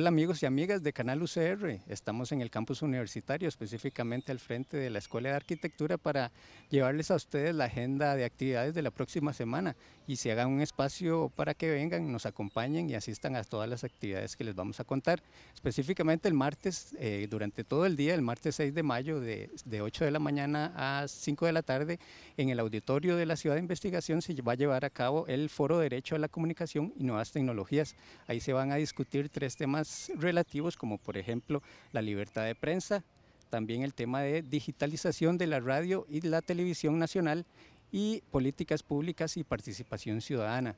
Hola amigos y amigas de Canal UCR, estamos en el campus universitario, específicamente al frente de la Escuela de Arquitectura para llevarles a ustedes la agenda de actividades de la próxima semana y se hagan un espacio para que vengan, nos acompañen y asistan a todas las actividades que les vamos a contar. Específicamente el martes, eh, durante todo el día, el martes 6 de mayo de, de 8 de la mañana a 5 de la tarde, en el auditorio de la Ciudad de Investigación se va a llevar a cabo el Foro Derecho a la Comunicación y Nuevas Tecnologías. Ahí se van a discutir tres temas relativos como por ejemplo la libertad de prensa, también el tema de digitalización de la radio y la televisión nacional y políticas públicas y participación ciudadana.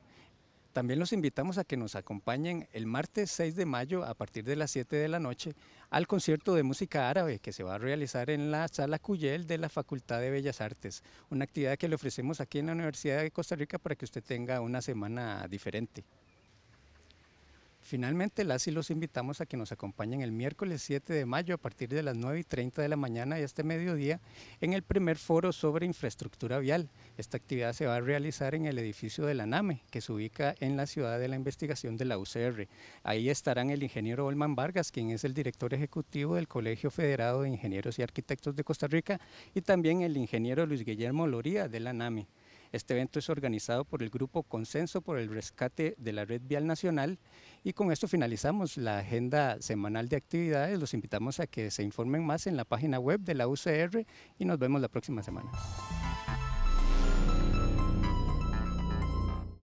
También los invitamos a que nos acompañen el martes 6 de mayo a partir de las 7 de la noche al concierto de música árabe que se va a realizar en la sala Cuyel de la Facultad de Bellas Artes, una actividad que le ofrecemos aquí en la Universidad de Costa Rica para que usted tenga una semana diferente. Finalmente, las y los invitamos a que nos acompañen el miércoles 7 de mayo a partir de las 9 y 30 de la mañana y este mediodía en el primer foro sobre infraestructura vial. Esta actividad se va a realizar en el edificio de la NAME, que se ubica en la ciudad de la investigación de la UCR. Ahí estarán el ingeniero Olman Vargas, quien es el director ejecutivo del Colegio Federado de Ingenieros y Arquitectos de Costa Rica, y también el ingeniero Luis Guillermo Loría de la NAME. Este evento es organizado por el Grupo Consenso por el Rescate de la Red Vial Nacional y con esto finalizamos la agenda semanal de actividades. Los invitamos a que se informen más en la página web de la UCR y nos vemos la próxima semana.